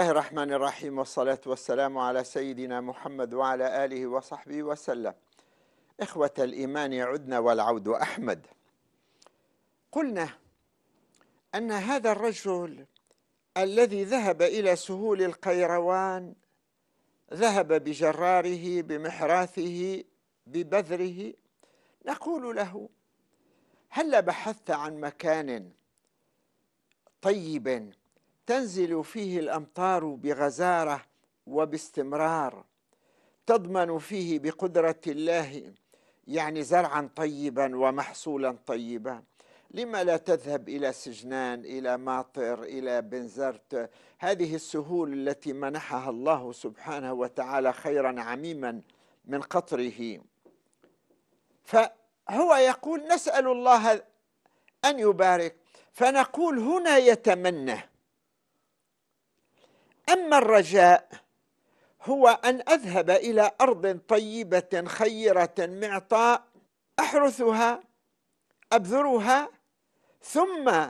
الله الرحمن الرحيم والصلاة والسلام على سيدنا محمد وعلى آله وصحبه وسلم إخوة الإيمان عدنا والعود أحمد قلنا أن هذا الرجل الذي ذهب إلى سهول القيروان ذهب بجراره بمحراثه ببذره نقول له هل بحثت عن مكان طيب تنزل فيه الامطار بغزاره وباستمرار تضمن فيه بقدره الله يعني زرعا طيبا ومحصولا طيبا لما لا تذهب الى سجنان الى ماطر الى بنزرت هذه السهول التي منحها الله سبحانه وتعالى خيرا عميما من قطره فهو يقول نسال الله ان يبارك فنقول هنا يتمنى أما الرجاء هو أن أذهب إلى أرض طيبة خيرة معطاء أحرثها أبذرها ثم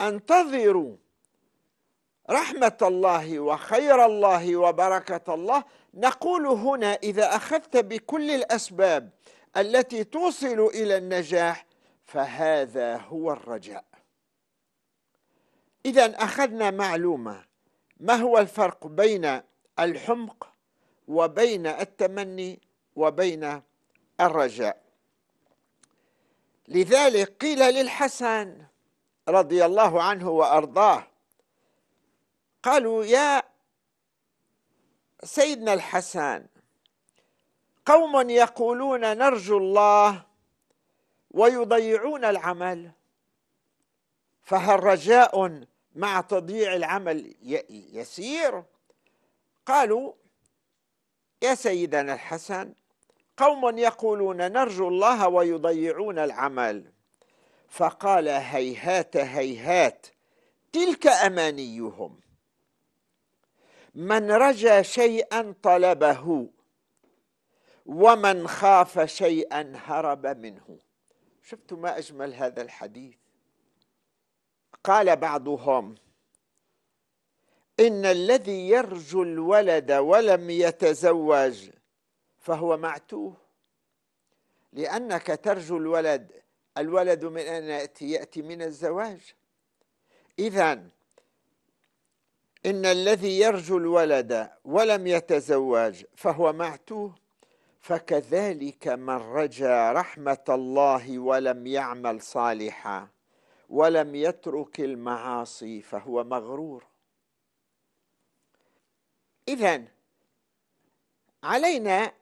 أنتظر رحمة الله وخير الله وبركة الله نقول هنا إذا أخذت بكل الأسباب التي توصل إلى النجاح فهذا هو الرجاء إذا أخذنا معلومة ما هو الفرق بين الحمق وبين التمني وبين الرجاء لذلك قيل للحسن رضي الله عنه وأرضاه قالوا يا سيدنا الحسن قوم يقولون نرجو الله ويضيعون العمل فهل رجاء مع تضييع العمل يسير قالوا يا سيدنا الحسن قوم يقولون نرجو الله ويضيعون العمل فقال هيهات هيهات تلك امانيهم من رجا شيئا طلبه ومن خاف شيئا هرب منه شفتوا ما اجمل هذا الحديث قال بعضهم إن الذي يرجو الولد ولم يتزوج فهو معتوه لأنك ترجو الولد الولد من أن يأتي, يأتي من الزواج إذا إن الذي يرجو الولد ولم يتزوج فهو معتوه فكذلك من رجا رحمة الله ولم يعمل صالحا ولم يترك المعاصي فهو مغرور اذا علينا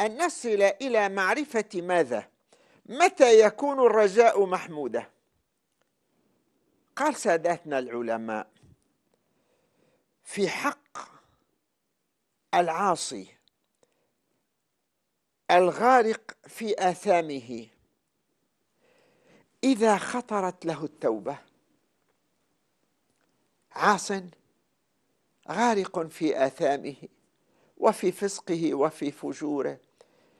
ان نصل الى معرفه ماذا متى يكون الرجاء محموده قال ساداتنا العلماء في حق العاصي الغارق في اثامه إذا خطرت له التوبة عاصٍ غارق في آثامه وفي فسقه وفي فجوره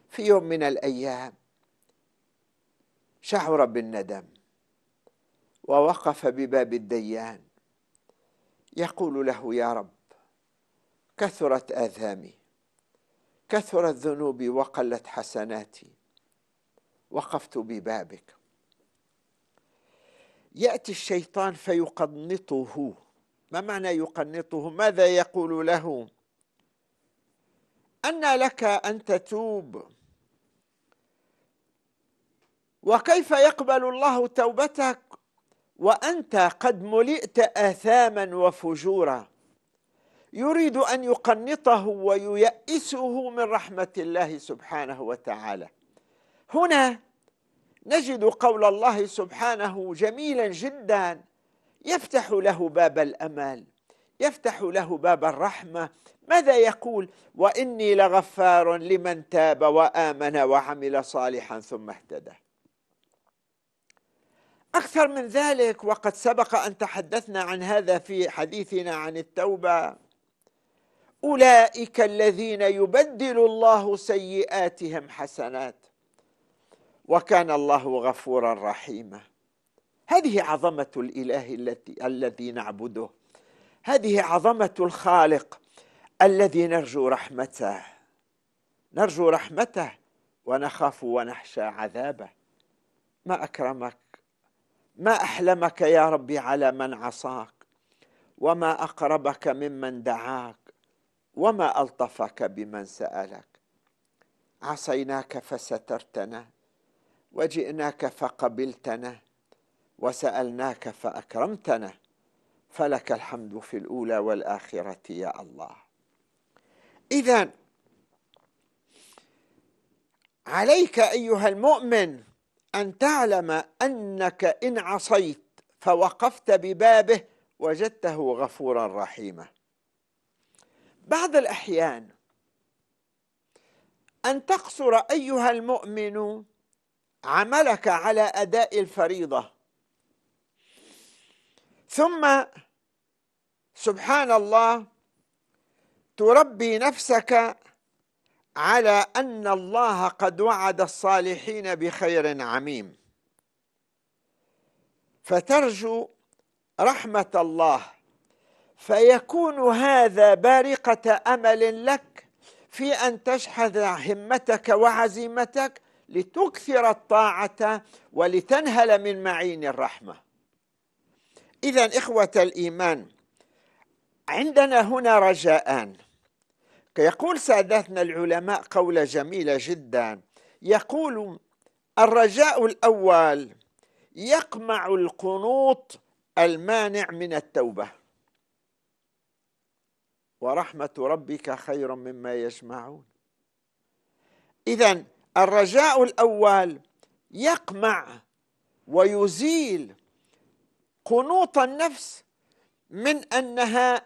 في يوم من الأيام شعر بالندم ووقف بباب الديان يقول له يا رب كثرت آثامي كثرت ذنوبي وقلت حسناتي وقفت ببابك ياتي الشيطان فيقنطه ما معنى يقنطه ماذا يقول له ان لك ان تتوب وكيف يقبل الله توبتك وانت قد ملئت اثاما وفجورا يريد ان يقنطه وييئسه من رحمه الله سبحانه وتعالى هنا نجد قول الله سبحانه جميلا جدا يفتح له باب الامل يفتح له باب الرحمه ماذا يقول واني لغفار لمن تاب وامن وعمل صالحا ثم اهتدى اكثر من ذلك وقد سبق ان تحدثنا عن هذا في حديثنا عن التوبه اولئك الذين يبدل الله سيئاتهم حسنات وكان الله غفورا رحيما هذه عظمة الإله التي الذي نعبده هذه عظمة الخالق الذي نرجو رحمته نرجو رحمته ونخاف ونخشى عذابه ما أكرمك ما أحلمك يا ربي على من عصاك وما أقربك ممن دعاك وما ألطفك بمن سألك عصيناك فسترتنا وجئناك فقبلتنا وسألناك فأكرمتنا فلك الحمد في الأولى والآخرة يا الله إذا عليك أيها المؤمن أن تعلم أنك إن عصيت فوقفت ببابه وجدته غفورا رحيما بعض الأحيان أن تقصر أيها المؤمن عملك على أداء الفريضة ثم سبحان الله تربي نفسك على أن الله قد وعد الصالحين بخير عميم فترجو رحمة الله فيكون هذا بارقة أمل لك في أن تشحذ همتك وعزيمتك لتكثر الطاعة ولتنهل من معين الرحمة إذا إخوة الإيمان عندنا هنا رجاءان يقول سادتنا العلماء قولة جميلة جدا يقول الرجاء الأول يقمع القنوط المانع من التوبة ورحمة ربك خير مما يجمعون إذا الرجاء الأول يقمع ويزيل قنوط النفس من أنها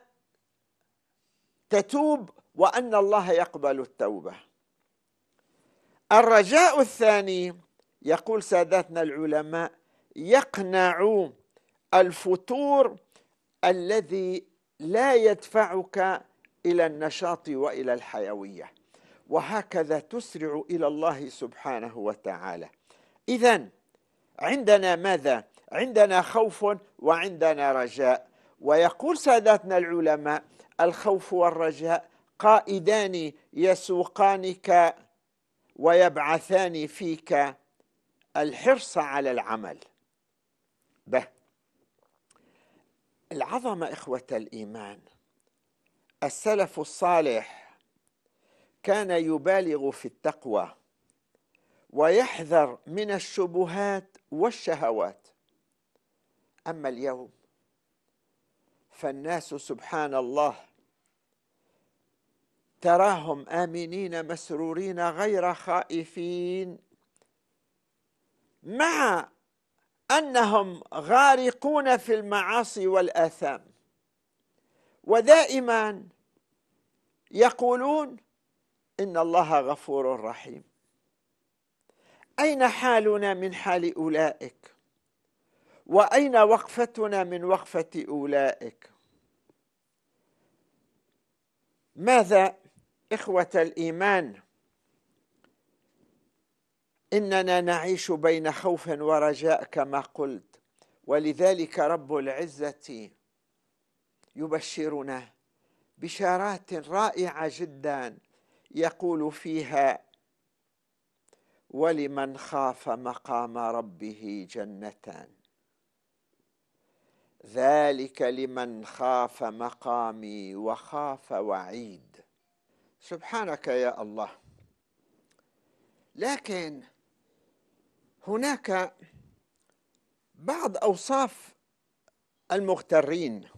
تتوب وأن الله يقبل التوبة الرجاء الثاني يقول ساداتنا العلماء يقنع الفتور الذي لا يدفعك الى النشاط والى الحيويه وهكذا تسرع الى الله سبحانه وتعالى اذا عندنا ماذا عندنا خوف وعندنا رجاء ويقول ساداتنا العلماء الخوف والرجاء قائدان يسوقانك ويبعثان فيك الحرص على العمل به العظمه اخوه الايمان السلف الصالح كان يبالغ في التقوى ويحذر من الشبهات والشهوات اما اليوم فالناس سبحان الله تراهم امنين مسرورين غير خائفين مع انهم غارقون في المعاصي والاثام ودائما يقولون إن الله غفور رحيم أين حالنا من حال أولئك وأين وقفتنا من وقفة أولئك ماذا إخوة الإيمان إننا نعيش بين خوف ورجاء كما قلت ولذلك رب العزة يبشرنا بشارات رائعة جداً يقول فيها ولمن خاف مقام ربه جنتان ذلك لمن خاف مقامي وخاف وعيد سبحانك يا الله لكن هناك بعض اوصاف المغترين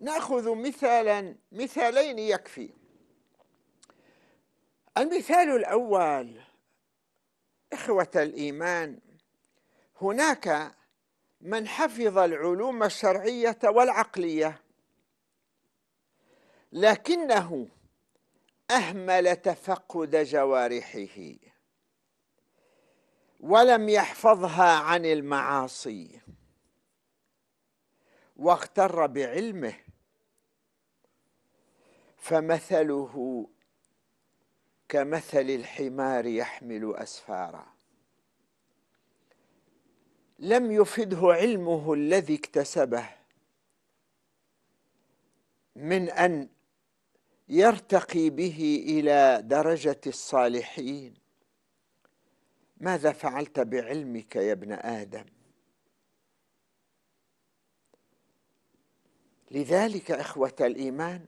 ناخذ مثالا مثالين يكفي المثال الأول إخوة الإيمان هناك من حفظ العلوم الشرعية والعقلية لكنه أهمل تفقد جوارحه ولم يحفظها عن المعاصي واغتر بعلمه فمثله كمثل الحمار يحمل أسفارا لم يفده علمه الذي اكتسبه من أن يرتقي به إلى درجة الصالحين ماذا فعلت بعلمك يا ابن آدم لذلك إخوة الإيمان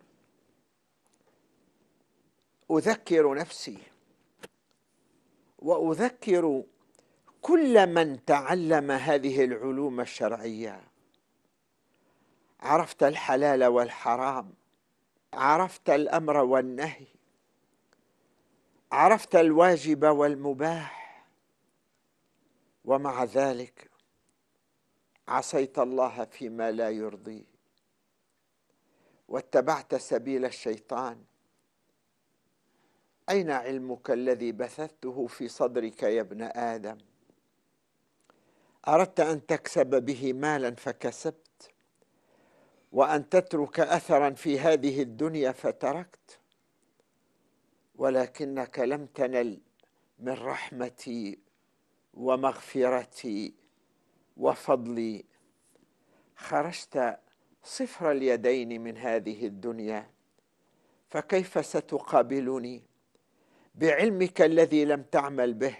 أذكر نفسي وأذكر كل من تعلم هذه العلوم الشرعية عرفت الحلال والحرام عرفت الأمر والنهي عرفت الواجب والمباح ومع ذلك عصيت الله فيما لا يرضيه واتبعت سبيل الشيطان أين علمك الذي بثثته في صدرك يا ابن آدم أردت أن تكسب به مالا فكسبت وأن تترك أثرا في هذه الدنيا فتركت ولكنك لم تنل من رحمتي ومغفرتي وفضلي خرجت صفر اليدين من هذه الدنيا فكيف ستقابلني بعلمك الذي لم تعمل به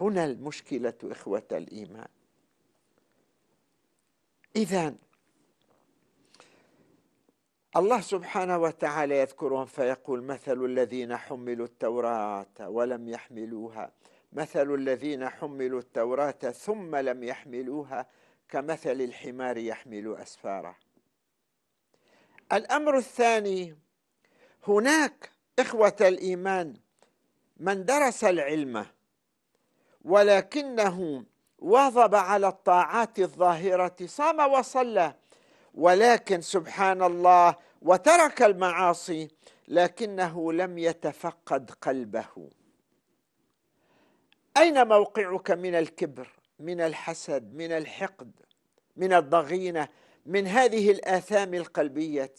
هنا المشكله اخوه الايمان اذا الله سبحانه وتعالى يذكرهم فيقول مثل الذين حملوا التوراه ولم يحملوها مثل الذين حملوا التوراه ثم لم يحملوها كمثل الحمار يحمل اسفاره الامر الثاني هناك إخوة الإيمان من درس العلم ولكنه واظب على الطاعات الظاهرة صام وصلى ولكن سبحان الله وترك المعاصي لكنه لم يتفقد قلبه أين موقعك من الكبر من الحسد من الحقد من الضغينة من هذه الآثام القلبية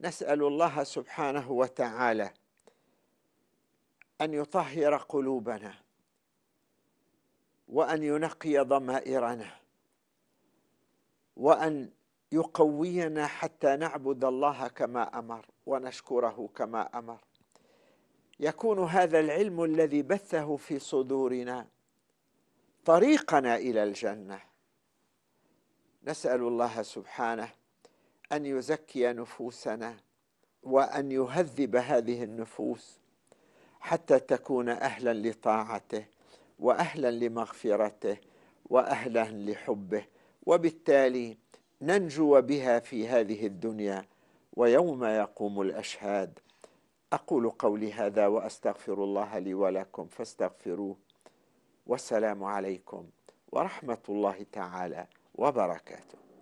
نسأل الله سبحانه وتعالى أن يطهر قلوبنا وأن ينقي ضمائرنا وأن يقوينا حتى نعبد الله كما أمر ونشكره كما أمر يكون هذا العلم الذي بثه في صدورنا طريقنا إلى الجنة نسأل الله سبحانه ان يزكي نفوسنا وان يهذب هذه النفوس حتى تكون اهلا لطاعته واهلا لمغفرته واهلا لحبه وبالتالي ننجو بها في هذه الدنيا ويوم يقوم الاشهاد اقول قولي هذا واستغفر الله لي ولكم فاستغفروه والسلام عليكم ورحمه الله تعالى وبركاته